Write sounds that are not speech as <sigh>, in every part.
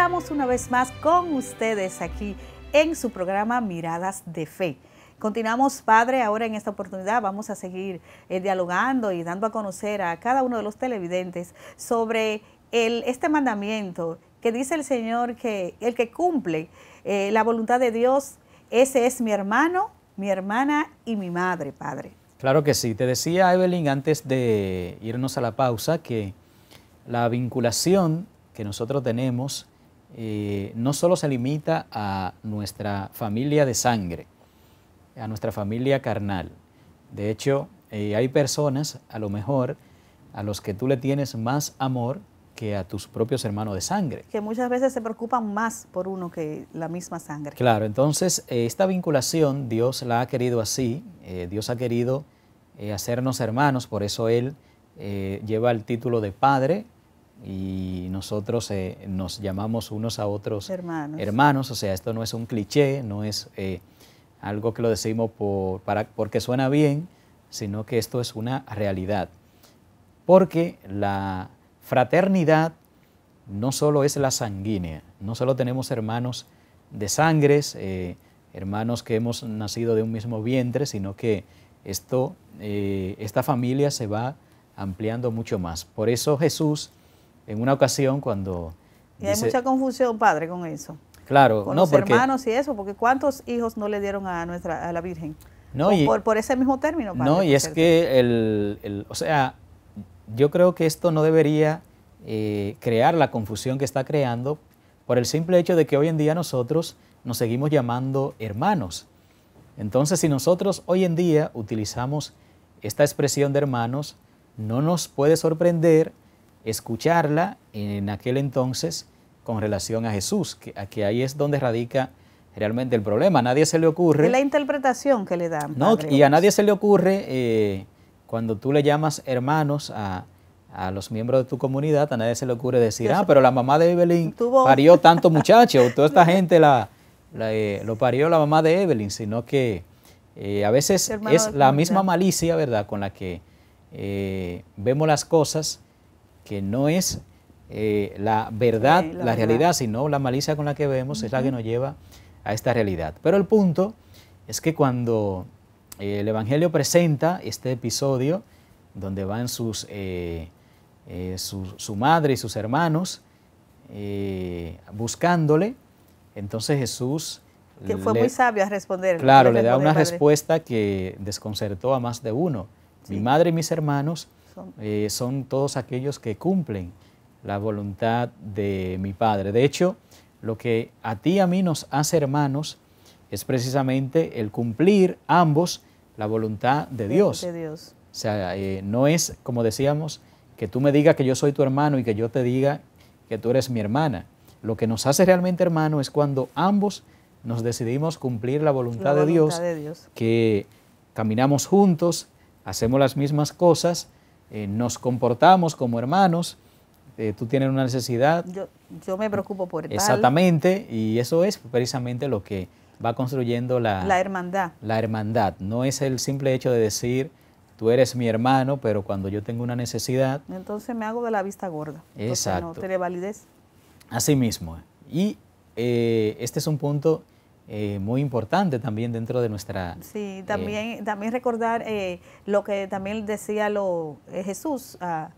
estamos una vez más con ustedes aquí en su programa Miradas de Fe. Continuamos, Padre, ahora en esta oportunidad vamos a seguir eh, dialogando y dando a conocer a cada uno de los televidentes sobre el, este mandamiento que dice el Señor que el que cumple eh, la voluntad de Dios, ese es mi hermano, mi hermana y mi madre, Padre. Claro que sí. Te decía Evelyn antes de irnos a la pausa que la vinculación que nosotros tenemos eh, no solo se limita a nuestra familia de sangre, a nuestra familia carnal. De hecho, eh, hay personas, a lo mejor, a los que tú le tienes más amor que a tus propios hermanos de sangre. Que muchas veces se preocupan más por uno que la misma sangre. Claro, entonces eh, esta vinculación Dios la ha querido así, Dios ha querido hacernos hermanos, por eso Él lleva el título de Padre y nosotros eh, nos llamamos unos a otros hermanos. O sea, esto no es un cliché, no es eh, algo que lo decimos para, porque suena bien, sino que esto es una realidad. Porque la fraternidad no solo es la sanguínea, no solo tenemos hermanos de sangres, eh, hermanos que hemos nacido de un mismo vientre, sino que esto, esta familia se va ampliando mucho más. Por eso Jesús en una ocasión cuando... Y hay mucha confusión, padre, con eso. Claro, con no, los hermanos y eso, porque ¿cuántos hijos no le dieron a nuestra a la Virgen? No, por, ese mismo término. Padre, no, y es que, el, o sea, yo creo que esto no debería eh, crear la confusión que está creando por el simple hecho de que hoy en día nosotros nos seguimos llamando hermanos. Entonces, si nosotros hoy en día utilizamos esta expresión de hermanos, no nos puede sorprender escucharla en aquel entonces con relación a Jesús, que, ahí es donde radica realmente el problema. A nadie se le ocurre... Y la interpretación que le dan. y a nadie se le ocurre eh, cuando tú le llamas hermanos a, a los miembros de tu comunidad, a nadie se le ocurre decir, ah, pero la mamá de Evelyn <laughs> parió tanto muchacho, toda esta <laughs> gente la, eh, lo parió la mamá de Evelyn, sino que eh, a veces es la misma malicia, ¿verdad?, con la que vemos las cosas que no es eh, la verdad, la, realidad, sino la malicia con la que vemos es la que nos lleva a esta realidad. Pero el punto es que cuando eh, el Evangelio presenta este episodio, donde van sus, eh, su, madre y sus hermanos buscándole, entonces Jesús... fue muy sabio a responder. Claro, le, da una respuesta que desconcertó a más de uno. Mi madre y mis hermanos eh, son todos aquellos que cumplen la voluntad de mi Padre. De hecho, lo que a ti y a mí nos hace hermanos es precisamente el cumplir ambos la voluntad de Dios. O sea, eh, no es, como decíamos, que tú me digas que yo soy tu hermano y que yo te diga que tú eres mi hermana. Lo que nos hace realmente hermanos es cuando ambos nos decidimos cumplir la voluntad, de Dios, que caminamos juntos, hacemos las mismas cosas, eh, nos comportamos como hermanos, eh, tú tienes una necesidad. Yo, me preocupo por eso. Exactamente, y eso es precisamente lo que va construyendo la, la hermandad. La hermandad, no es el simple hecho de decir, tú eres mi hermano, pero cuando yo tengo una necesidad... Entonces me hago de la vista gorda. Exacto. no tiene validez. Así mismo. Y eh, este es un punto eh, muy importante también dentro de nuestra... Sí, eh, también, también recordar eh, lo que también decía lo, Jesús a,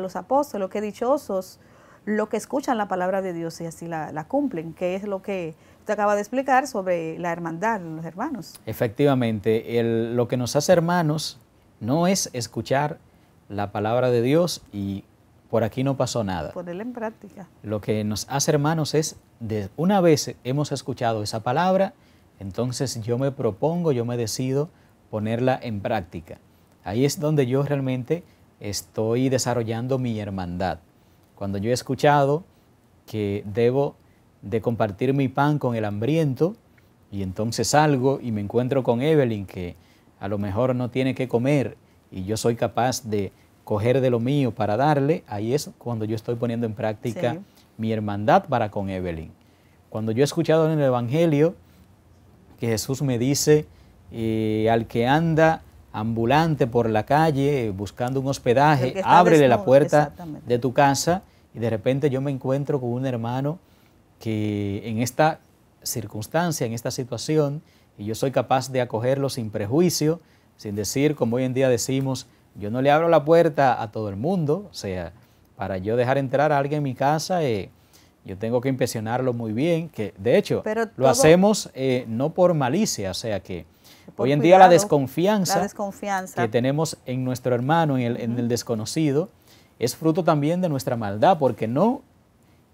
los apóstoles, que dichosos lo que escuchan la palabra de Dios y así la, cumplen, que es lo que te acaba de explicar sobre la hermandad, los hermanos. Efectivamente, lo que nos hace hermanos no es escuchar la palabra de Dios y por aquí no pasó nada. Ponerla en práctica. Lo que nos hace hermanos es una vez hemos escuchado esa palabra, entonces yo me propongo, yo me decido ponerla en práctica. Ahí es donde yo realmente estoy desarrollando mi hermandad. Cuando yo he escuchado que debo de compartir mi pan con el hambriento, y entonces salgo y me encuentro con Evelyn que a lo mejor no tiene que comer y yo soy capaz de coger de lo mío para darle, ahí es cuando yo estoy poniendo en práctica mi hermandad para con Evelyn. Cuando yo he escuchado en el Evangelio que Jesús me dice eh, al que anda ambulante por la calle eh, buscando un hospedaje, ábrele la puerta de tu casa y de repente yo me encuentro con un hermano que en esta circunstancia, en esta situación, y yo soy capaz de acogerlo sin prejuicio, sin decir, como hoy en día decimos, yo no le abro la puerta a todo el mundo, o sea, para yo dejar entrar a alguien en mi casa, eh, yo tengo que impresionarlo muy bien, que de hecho lo hacemos eh, no por malicia, o sea que hoy en día la desconfianza, que tenemos en nuestro hermano, en el, en el desconocido, es fruto también de nuestra maldad, porque no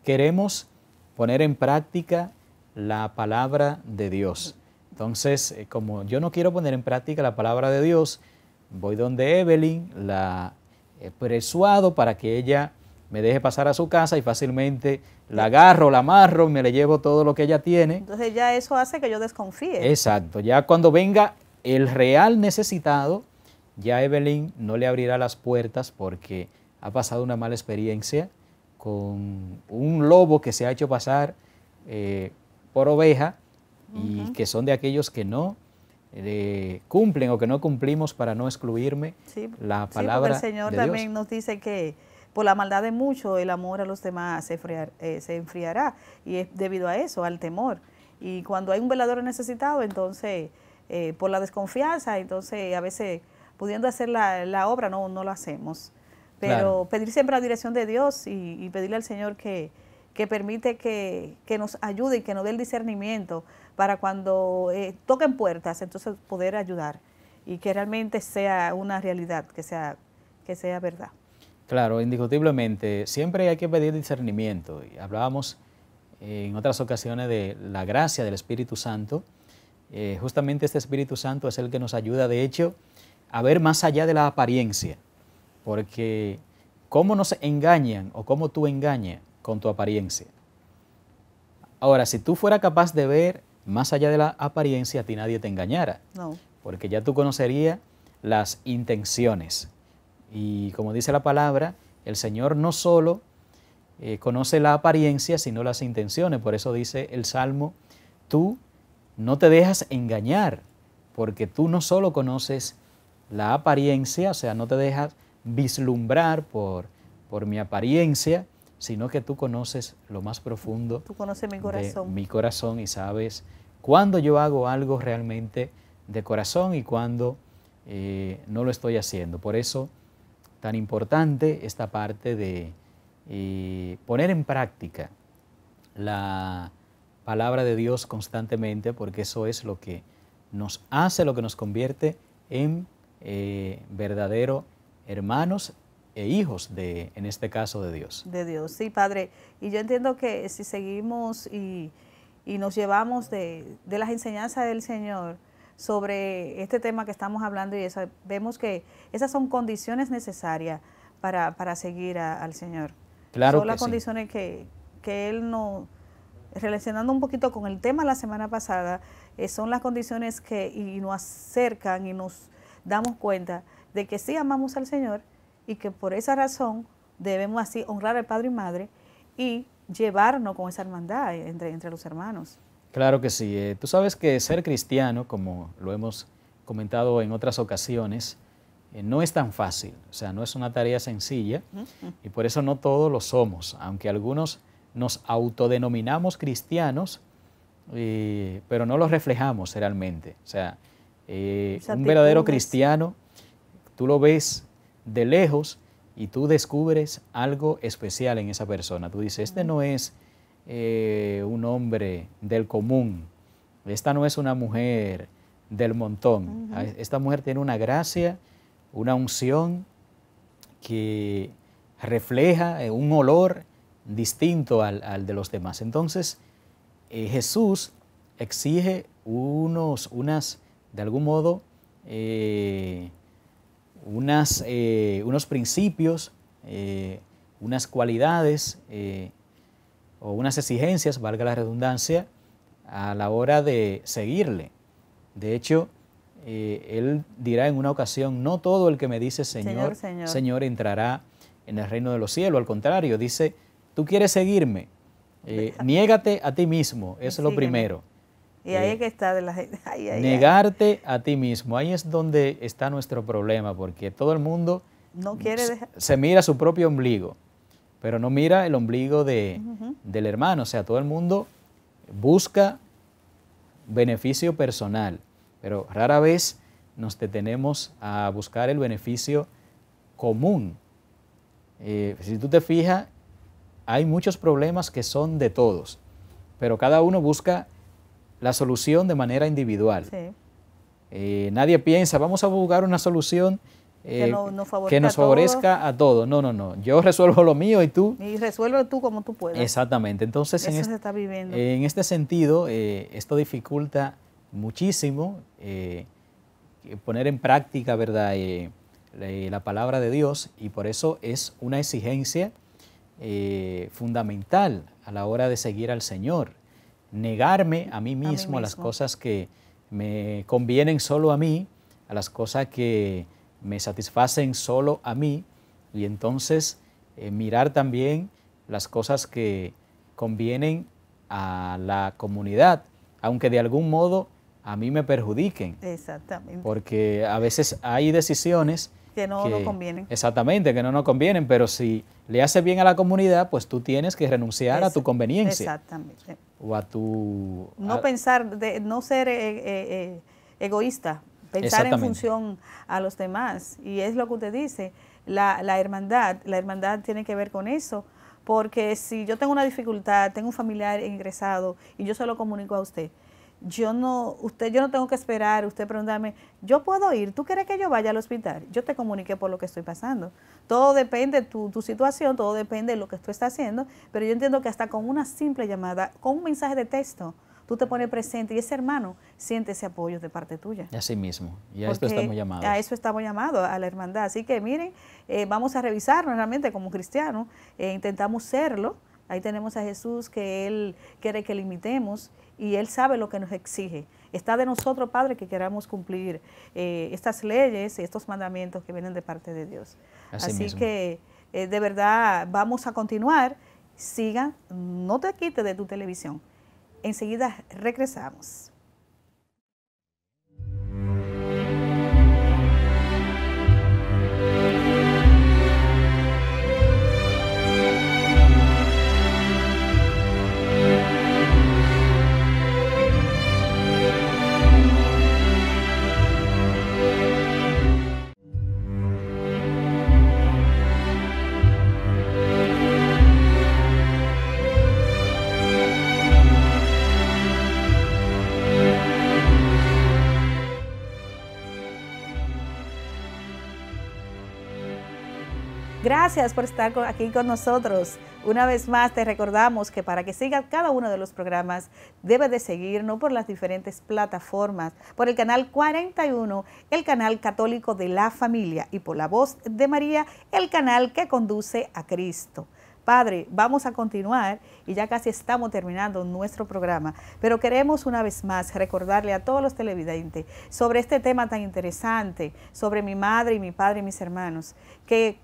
queremos poner en práctica la palabra de Dios. Entonces, eh, como yo no quiero poner en práctica la palabra de Dios, voy donde Evelyn, la eh, presuado para que ella me deje pasar a su casa y fácilmente la agarro, la amarro y me le llevo todo lo que ella tiene. Entonces ya eso hace que yo desconfíe. Exacto, ya cuando venga el real necesitado, ya Evelyn no le abrirá las puertas porque ha pasado una mala experiencia con un lobo que se ha hecho pasar eh, por oveja y que son de aquellos que no cumplen o que no cumplimos para no excluirme la palabra. el Señor también nos dice que por la maldad de muchos el amor a los demás eh, se, enfriará y es debido a eso, al temor. Y cuando hay un velador necesitado, entonces eh, por la desconfianza, entonces a veces pudiendo hacer la, obra no, no lo hacemos. Pero pedir siempre la dirección de Dios y pedirle al Señor que, que permite que, nos ayude y que nos dé el discernimiento para cuando eh, toquen puertas, entonces poder ayudar y que realmente sea una realidad, que sea, que sea verdad. Claro, indiscutiblemente, siempre hay que pedir discernimiento. Hablábamos eh, en otras ocasiones de la gracia del Espíritu Santo. Eh, justamente este Espíritu Santo es el que nos ayuda, de hecho, a ver más allá de la apariencia, porque cómo nos engañan o cómo tú engañas con tu apariencia. Ahora, si tú fueras capaz de ver más allá de la apariencia, a ti nadie te engañara. Porque ya tú conocerías las intenciones. Y como dice la palabra, el Señor no solo eh, conoce la apariencia, sino las intenciones. Por eso dice el Salmo, tú no te dejas engañar, porque tú no solo conoces la apariencia, o sea, no te dejas vislumbrar por, por mi apariencia, sino que tú conoces lo más profundo. Tú conoces mi corazón. De mi corazón y sabes cuándo yo hago algo realmente de corazón y cuándo eh, no lo estoy haciendo. Por eso, tan importante esta parte de eh, poner en práctica la palabra de Dios constantemente, porque eso es lo que nos hace, lo que nos convierte en eh, verdaderos hermanos e hijos de, en este caso, de Dios. De Dios, sí, Padre. Y yo entiendo que si seguimos y, y nos llevamos de, las enseñanzas del Señor sobre este tema que estamos hablando y eso, vemos que esas son condiciones necesarias para, seguir al Señor. Claro. Son las condiciones que, Él nos, relacionando un poquito con el tema la semana pasada, eh, son las condiciones que y nos acercan y nos damos cuenta de que sí amamos al Señor, y que por esa razón debemos así honrar al padre y madre y llevarnos con esa hermandad entre, entre los hermanos. Claro que sí. Eh, tú sabes que ser cristiano, como lo hemos comentado en otras ocasiones, eh, no es tan fácil, o sea, no es una tarea sencilla y por eso no todos lo somos, aunque algunos nos autodenominamos cristianos, eh, pero no los reflejamos realmente. O sea, un verdadero cristiano, tú lo ves de lejos y tú descubres algo especial en esa persona. Tú dices, este no es eh, un hombre del común, esta no es una mujer del montón. Ah, esta mujer tiene una gracia, una unción que refleja eh, un olor distinto al, de los demás. Entonces, eh, Jesús exige unos, unas, de algún modo, unas, eh, unos principios, eh, unas cualidades eh, o unas exigencias, valga la redundancia, a la hora de seguirle. De hecho, él dirá en una ocasión, no todo el que me dice Señor, Señor, entrará en el reino de los cielos. Al contrario, dice, tú quieres seguirme, <laughs> niégate a ti mismo, eso es lo primero. Y ahí eh, es que está de la gente. <laughs> negarte a ti mismo, ahí es donde está nuestro problema, porque todo el mundo no quiere se mira su propio ombligo, pero no mira el ombligo de, del hermano. O sea, todo el mundo busca beneficio personal, pero rara vez nos detenemos a buscar el beneficio común. Eh, si tú te fijas, hay muchos problemas que son de todos, pero cada uno busca la solución de manera individual. Eh, nadie piensa, vamos a buscar una solución que, eh, nos favorezca a todos. No, no, no. Yo resuelvo lo mío y tú. Y resuelve tú como tú puedas. Exactamente. Entonces, en, este sentido, eh, esto dificulta muchísimo poner en práctica, ¿verdad? la palabra de Dios y por eso es una exigencia fundamental a la hora de seguir al Señor negarme a mí mismo, a, las cosas que me convienen solo a mí, a las cosas que me satisfacen solo a mí, y entonces eh, mirar también las cosas que convienen a la comunidad, aunque de algún modo a mí me perjudiquen. Exactamente. Porque a veces hay decisiones que no nos convienen. Exactamente, que no nos convienen, pero si le hace bien a la comunidad, pues tú tienes que renunciar a tu conveniencia. Exactamente. O a tu... No pensar, de, no ser eh, eh, eh egoísta, pensar en función a los demás. Y es lo que usted dice, la, la hermandad, la hermandad tiene que ver con eso, porque si yo tengo una dificultad, tengo un familiar ingresado y yo se lo comunico a usted, yo no, usted, yo no tengo que esperar, usted preguntarme, yo puedo ir, ¿tú quieres que yo vaya al hospital? Yo te comuniqué por lo que estoy pasando. Todo depende de tu, situación, todo depende de lo que tú estás haciendo, pero yo entiendo que hasta con una simple llamada, con un mensaje de texto, tú te pones presente y ese hermano siente ese apoyo de parte tuya. así mismo, y a estamos llamados. A eso estamos llamados, a la hermandad. Así que miren, eh, vamos a revisar realmente como cristianos, eh, intentamos serlo, Ahí tenemos a Jesús que Él quiere que le imitemos y Él sabe lo que nos exige. Está de nosotros, Padre, que queramos cumplir eh, estas leyes y estos mandamientos que vienen de parte de Dios. Así, que eh, de verdad vamos a continuar. Siga, no te quites de tu televisión. Enseguida regresamos. Gracias por estar aquí con nosotros. Una vez más te recordamos que para que siga cada uno de los programas debes de seguirnos por las diferentes plataformas, por el canal 41, el canal católico de la familia y por la voz de María, el canal que conduce a Cristo. Padre, vamos a continuar y ya casi estamos terminando nuestro programa, pero queremos una vez más recordarle a todos los televidentes sobre este tema tan interesante, sobre mi madre y mi padre y mis hermanos, que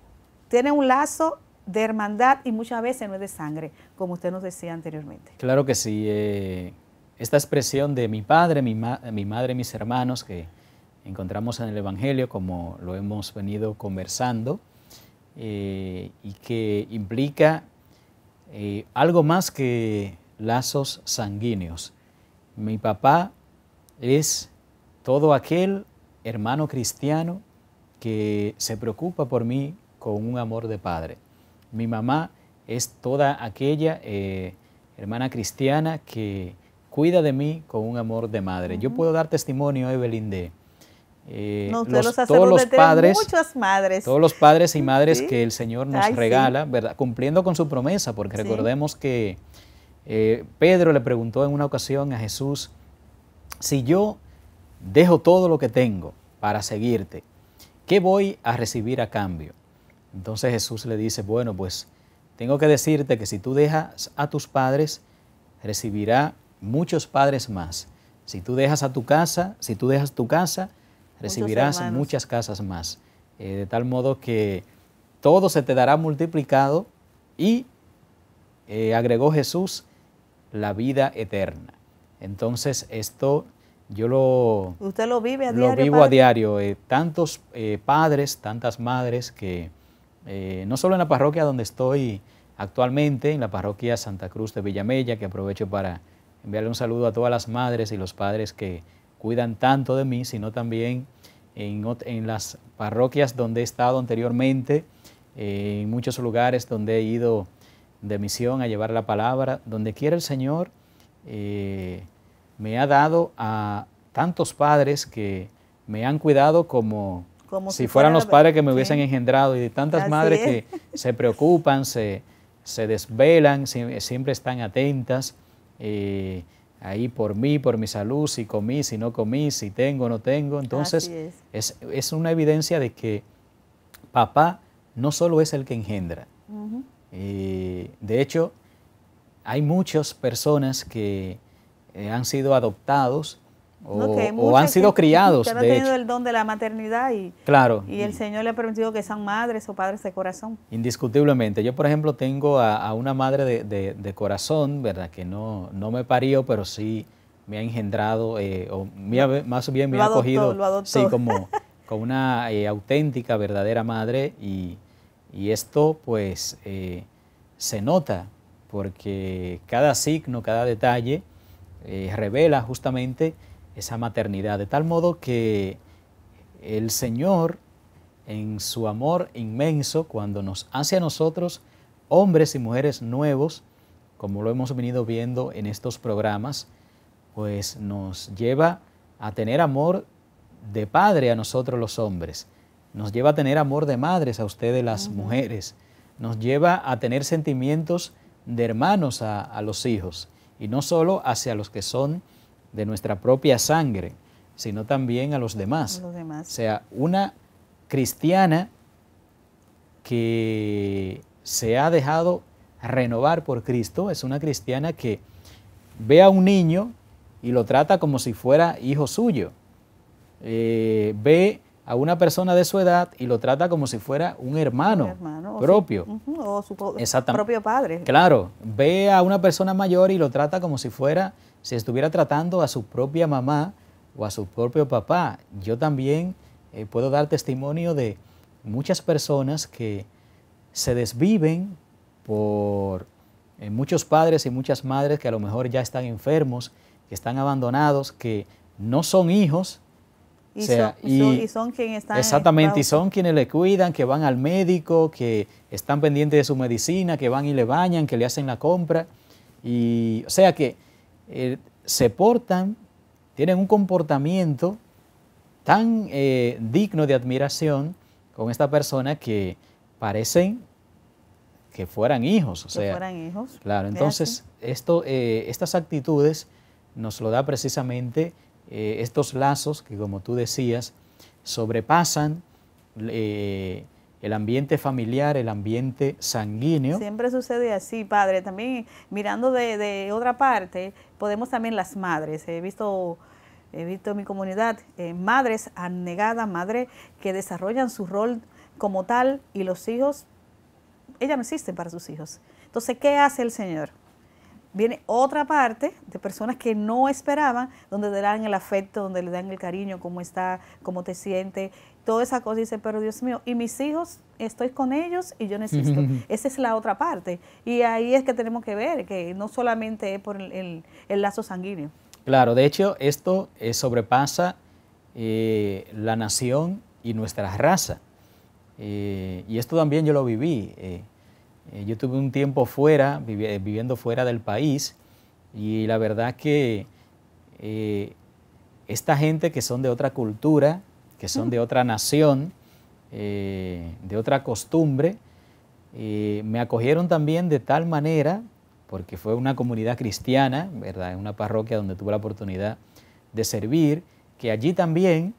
tiene un lazo de hermandad y muchas veces no es de sangre, como usted nos decía anteriormente. Claro que sí. Eh, esta expresión de mi padre, mi, madre mi madre, mis hermanos, que encontramos en el Evangelio, como lo hemos venido conversando, eh, y que implica eh, algo más que lazos sanguíneos. Mi papá es todo aquel hermano cristiano que se preocupa por mí con un amor de padre. Mi mamá es toda aquella eh, hermana cristiana que cuida de mí con un amor de madre. Yo puedo dar testimonio, Evelyn, de eh, todos los padres, muchas madres. todos los padres y madres <laughs> que el Señor nos regala, ¿verdad? cumpliendo con su promesa, porque recordemos que eh, Pedro le preguntó en una ocasión a Jesús, si yo dejo todo lo que tengo para seguirte, ¿qué voy a recibir a cambio? Entonces Jesús le dice, bueno, pues tengo que decirte que si tú dejas a tus padres, recibirá muchos padres más. Si tú dejas a tu casa, si tú dejas tu casa, recibirás muchas casas más. Eh, de tal modo que todo se te dará multiplicado y, eh, agregó Jesús, la vida eterna. Entonces esto yo lo... Usted lo vive a diario. vivo a diario. Eh, tantos padres, tantas madres que eh, no solo en la parroquia donde estoy actualmente, en la parroquia Santa Cruz de Villamella, que aprovecho para enviarle un saludo a todas las madres y los padres que cuidan tanto de mí, sino también en, las parroquias donde he estado anteriormente, eh, en muchos lugares donde he ido de misión a llevar la palabra, donde quiera el Señor, eh, me ha dado a tantos padres que me han cuidado como si, fueran los padres que me hubiesen engendrado y de tantas madres que <laughs> se preocupan, se, desvelan, siempre están atentas, eh, ahí por mí, por mi salud, si comí, si no comí, si tengo no tengo. Entonces es. una evidencia de que papá no solo es el que engendra. Eh, de hecho, hay muchas personas que eh, han sido adoptados o, han sido criados. Que han tenido el don de la maternidad y, y el Señor le ha permitido que sean madres o padres de corazón. Indiscutiblemente. Yo, por ejemplo, tengo a, una madre de, corazón, ¿verdad? Que no, no me parió, pero sí me ha engendrado, eh, o más bien me ha cogido sí, como, una eh, auténtica, verdadera madre. Y, esto, pues, eh, se nota, porque cada signo, cada detalle revela justamente esa maternidad, de tal modo que el Señor, en su amor inmenso, cuando nos hace a nosotros hombres y mujeres nuevos, como lo hemos venido viendo en estos programas, pues nos lleva a tener amor de padre a nosotros los hombres, nos lleva a tener amor de madres a ustedes las mujeres, nos lleva a tener sentimientos de hermanos a, a los hijos, y no solo hacia los que son de nuestra propia sangre, sino también a los demás. O sea, una cristiana que se ha dejado renovar por Cristo es una cristiana que ve a un niño y lo trata como si fuera hijo suyo. Eh, ve a una persona de su edad y lo trata como si fuera un hermano, propio. o su propio padre. Claro, ve a una persona mayor y lo trata como si fuera si estuviera tratando a su propia mamá o a su propio papá. Yo también eh, puedo dar testimonio de muchas personas que se desviven por eh, muchos padres y muchas madres que a lo mejor ya están enfermos, que están abandonados, que no son hijos. Y, son, quienes están. Exactamente, y son quienes le cuidan, que van al médico, que están pendientes de su medicina, que van y le bañan, que le hacen la compra. Y, o sea que eh, se portan, tienen un comportamiento tan eh, digno de admiración con esta persona que parecen que fueran hijos. O sea, que fueran hijos. Claro, entonces esto, eh, estas actitudes nos lo da precisamente estos lazos que, como tú decías, sobrepasan el ambiente familiar, el ambiente sanguíneo. Siempre sucede así, padre. También mirando de, otra parte, podemos también las madres. He visto, he visto en mi comunidad eh, madres anegadas, madres que desarrollan su rol como tal y los hijos, ellas no existen para sus hijos. Entonces, ¿qué hace el Señor? Viene otra parte de personas que no esperaban, donde le dan el afecto, donde le dan el cariño, cómo está, cómo te siente, toda esa cosa dice, pero Dios mío, y mis hijos, estoy con ellos y yo necesito. esa es la otra parte. Y ahí es que tenemos que ver, que no solamente es por el, lazo sanguíneo. Claro, de hecho, esto eh, sobrepasa eh, la nación y nuestra raza. Eh, y esto también yo lo viví. yo tuve un tiempo fuera, viviendo fuera del país, y la verdad que esta gente que son de otra cultura, que son de otra nación, eh, de otra costumbre. Eh, me acogieron también de tal manera, porque fue una comunidad cristiana, ¿verdad? Una parroquia donde tuve la oportunidad de servir, que allí también,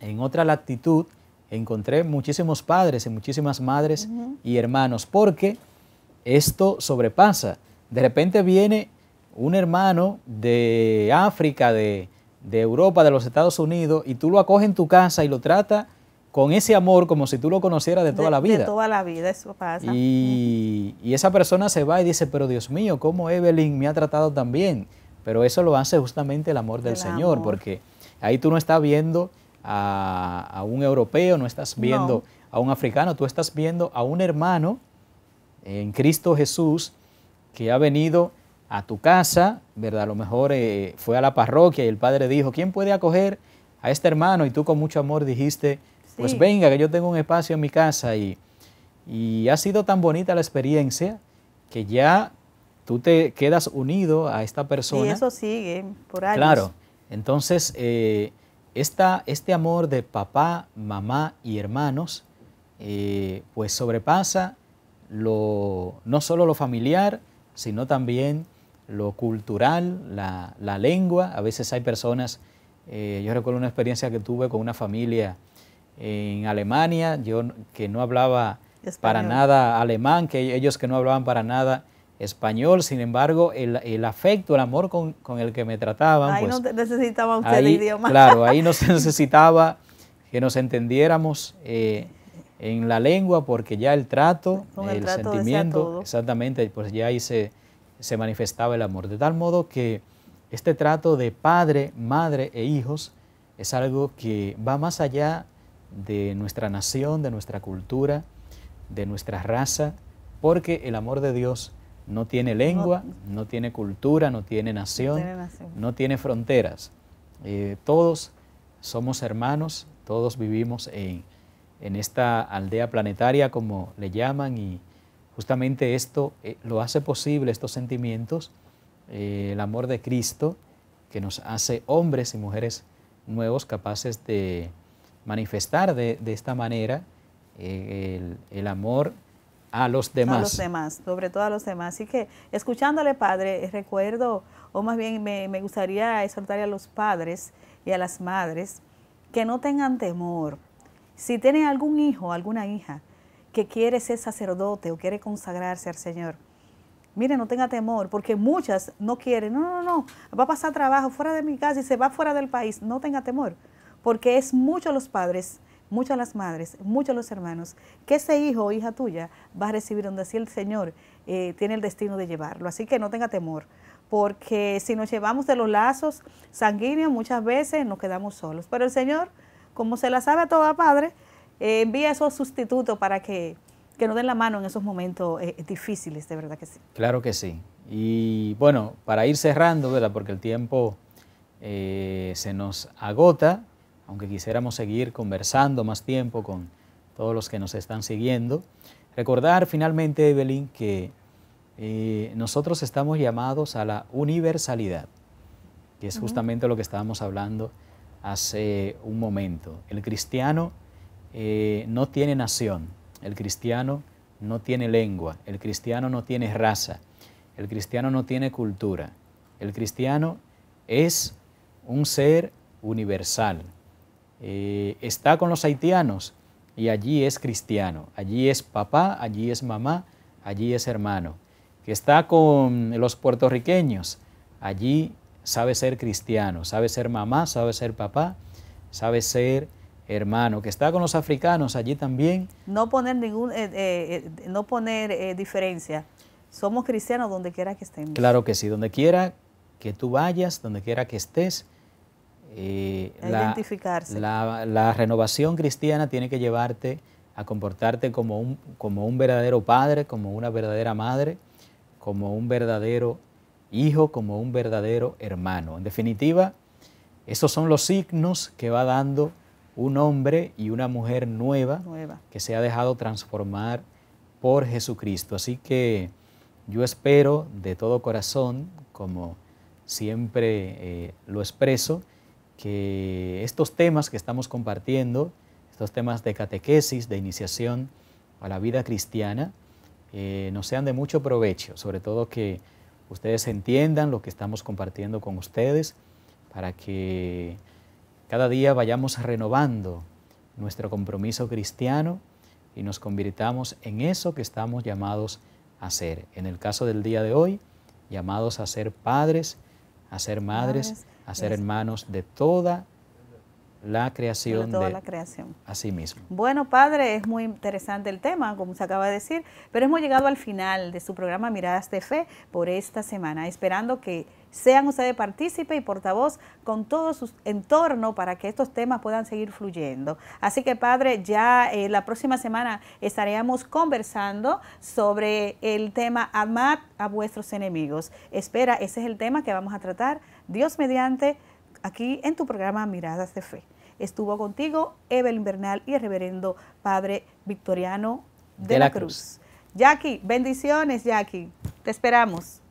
en otra latitud, encontré muchísimos padres y muchísimas madres y hermanos, porque esto sobrepasa. De repente viene un hermano de África, de, de Europa, de los Estados Unidos, y tú lo acoges en tu casa y lo trata con ese amor como si tú lo conocieras de toda la vida. De toda la vida, eso pasa. Y, esa persona se va y dice, pero Dios mío, ¿cómo Evelyn me ha tratado tan bien? Pero eso lo hace justamente el amor del Señor, porque ahí tú no estás viendo a, un europeo, no estás viendo a un africano, tú estás viendo a un hermano en Cristo Jesús que ha venido a tu casa, ¿verdad? A lo mejor eh, fue a la parroquia y el padre dijo, ¿quién puede acoger a este hermano? Y tú con mucho amor dijiste, pues venga, que yo tengo un espacio en mi casa. Y, y ha sido tan bonita la experiencia que ya tú te quedas unido a esta persona. Y eso sigue por años. Claro. Entonces, eh, este amor de papá, mamá y hermanos, eh, pues sobrepasa lo, no solo lo familiar, sino también lo cultural, la, lengua. A veces hay personas, eh, yo recuerdo una experiencia que tuve con una familia en Alemania, yo que no hablaba para nada alemán, que ellos que no hablaban para nada español, sin embargo, el, afecto, el amor con, el que me trataban. Ahí pues, no necesitaba usted el idioma. Claro, ahí no se <laughs> necesitaba que nos entendiéramos eh, en la lengua, porque ya el trato, el, sentimiento, exactamente, pues ya hice se manifestaba el amor. De tal modo que este trato de padre, madre e hijos es algo que va más allá de nuestra nación, de nuestra cultura, de nuestra raza, porque el amor de Dios no tiene lengua, no, tiene cultura, no tiene nación, no tiene, fronteras. Eh, todos somos hermanos, todos vivimos en, en esta aldea planetaria, como le llaman, y, Justamente esto eh, lo hace posible, estos sentimientos, eh, el amor de Cristo, que nos hace hombres y mujeres nuevos capaces de manifestar de, esta manera eh, el, amor a los demás. A los demás, sobre todo a los demás. Así que escuchándole, padre, recuerdo, o más bien me, gustaría exhortar a los padres y a las madres que no tengan temor. Si tienen algún hijo, alguna hija que quiere ser sacerdote o quiere consagrarse al Señor, mire, no tenga temor, porque muchas no quieren, no, no, no, va a pasar trabajo fuera de mi casa y se va fuera del país, no tenga temor, porque es mucho los padres, muchas las madres, muchos los hermanos, que ese hijo o hija tuya va a recibir donde así el Señor eh, tiene el destino de llevarlo. Así que no tenga temor, porque si nos llevamos de los lazos sanguíneos, muchas veces nos quedamos solos. Pero el Señor, como se la sabe a toda padre, eh, envía esos sustitutos para que, que nos den la mano en esos momentos eh, difíciles, de verdad que sí. Claro que sí. Y bueno, para ir cerrando, ¿verdad? Porque el tiempo eh, se nos agota, aunque quisiéramos seguir conversando más tiempo con todos los que nos están siguiendo. Recordar finalmente, Evelyn, que nosotros estamos llamados a la universalidad, que es justamente lo que estábamos hablando hace un momento. El cristiano eh, no tiene nación, el cristiano no tiene lengua, el cristiano no tiene raza, el cristiano no tiene cultura, el cristiano es un ser universal. Eh, está con los haitianos y allí es cristiano, allí es papá, allí es mamá, allí es hermano. Que está con los puertorriqueños, allí sabe ser cristiano, sabe ser mamá, sabe ser papá, sabe ser hermano, que está con los africanos allí también. No poner, ningún, eh, eh, eh, no poner diferencia. Somos cristianos donde quiera que estemos. Claro que sí, donde quiera que tú vayas, donde quiera que estés. La, la, renovación cristiana tiene que llevarte a comportarte como un, como un verdadero padre, como una verdadera madre, como un verdadero hijo, como un verdadero hermano. En definitiva, esos son los signos que va dando un hombre y una mujer nueva, que se ha dejado transformar por Jesucristo. Así que yo espero de todo corazón, como siempre eh, lo expreso, que estos temas que estamos compartiendo, estos temas de catequesis, de iniciación a la vida cristiana, eh, nos sean de mucho provecho, sobre todo que ustedes entiendan lo que estamos compartiendo con ustedes para que cada día vayamos renovando nuestro compromiso cristiano y nos convirtamos en eso que estamos llamados a ser. En el caso del día de hoy, llamados a ser padres, a ser madres, a ser hermanos de toda la creación toda de la creación. Así mismo. Bueno, padre, es muy interesante el tema, como se acaba de decir, pero hemos llegado al final de su programa Miradas de Fe por esta semana, esperando que sean ustedes partícipes y portavoz con todo su entorno para que estos temas puedan seguir fluyendo. Así que, padre, ya eh, la próxima semana estaremos conversando sobre el tema Amar a vuestros enemigos. Espera, ese es el tema que vamos a tratar, Dios mediante, aquí en tu programa Miradas de Fe. Estuvo contigo Evelyn Bernal y el reverendo Padre Victoriano de, la, Cruz. Jackie, bendiciones Jackie. Te esperamos.